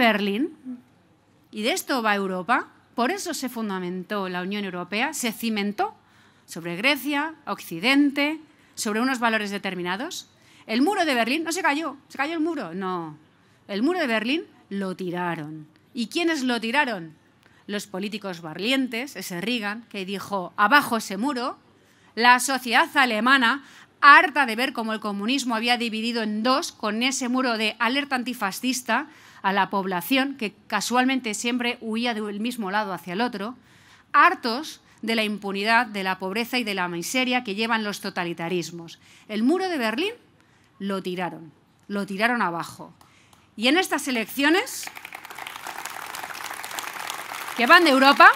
Berlín, y de esto va Europa, por eso se fundamentó la Unión Europea, se cimentó sobre Grecia, Occidente, sobre unos valores determinados. El muro de Berlín no se cayó, se cayó el muro, no. El muro de Berlín lo tiraron. ¿Y quiénes lo tiraron? Los políticos barrientes, ese Reagan, que dijo, abajo ese muro, la sociedad alemana harta de ver cómo el comunismo había dividido en dos, con ese muro de alerta antifascista, a la población, que casualmente siempre huía del mismo lado hacia el otro, hartos de la impunidad, de la pobreza y de la miseria que llevan los totalitarismos. El muro de Berlín lo tiraron, lo tiraron abajo. Y en estas elecciones, que van de Europa,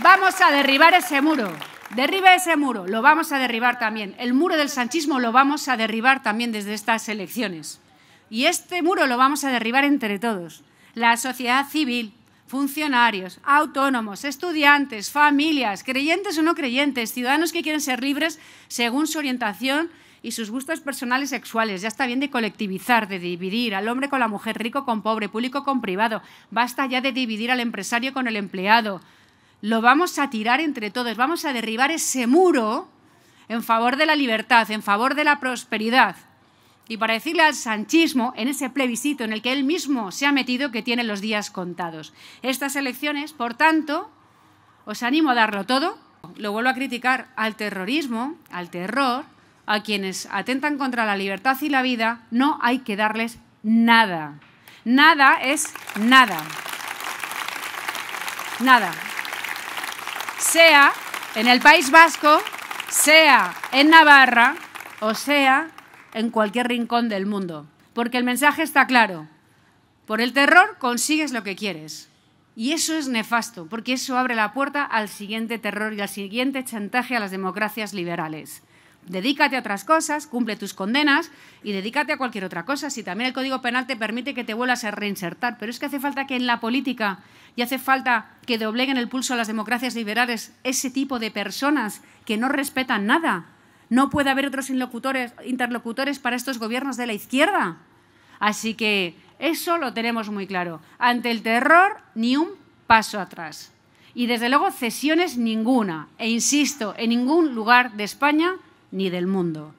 vamos a derribar ese muro. Derriba ese muro, lo vamos a derribar también. El muro del sanchismo lo vamos a derribar también desde estas elecciones. Y este muro lo vamos a derribar entre todos. La sociedad civil, funcionarios, autónomos, estudiantes, familias, creyentes o no creyentes, ciudadanos que quieren ser libres según su orientación y sus gustos personales sexuales. Ya está bien de colectivizar, de dividir al hombre con la mujer, rico con pobre, público con privado. Basta ya de dividir al empresario con el empleado lo vamos a tirar entre todos, vamos a derribar ese muro en favor de la libertad, en favor de la prosperidad. Y para decirle al sanchismo, en ese plebiscito en el que él mismo se ha metido, que tiene los días contados. Estas elecciones, por tanto, os animo a darlo todo. Lo vuelvo a criticar al terrorismo, al terror, a quienes atentan contra la libertad y la vida. No hay que darles nada. Nada es nada. Nada sea en el País Vasco, sea en Navarra o sea en cualquier rincón del mundo. Porque el mensaje está claro. Por el terror consigues lo que quieres. Y eso es nefasto, porque eso abre la puerta al siguiente terror y al siguiente chantaje a las democracias liberales. Dedícate a otras cosas, cumple tus condenas y dedícate a cualquier otra cosa. Si también el Código Penal te permite que te vuelvas a reinsertar, pero es que hace falta que en la política y hace falta que dobleguen el pulso a las democracias liberales ese tipo de personas que no respetan nada. No puede haber otros interlocutores para estos gobiernos de la izquierda. Así que eso lo tenemos muy claro. Ante el terror, ni un paso atrás. Y desde luego cesiones ninguna. E insisto, en ningún lugar de España ni del mundo.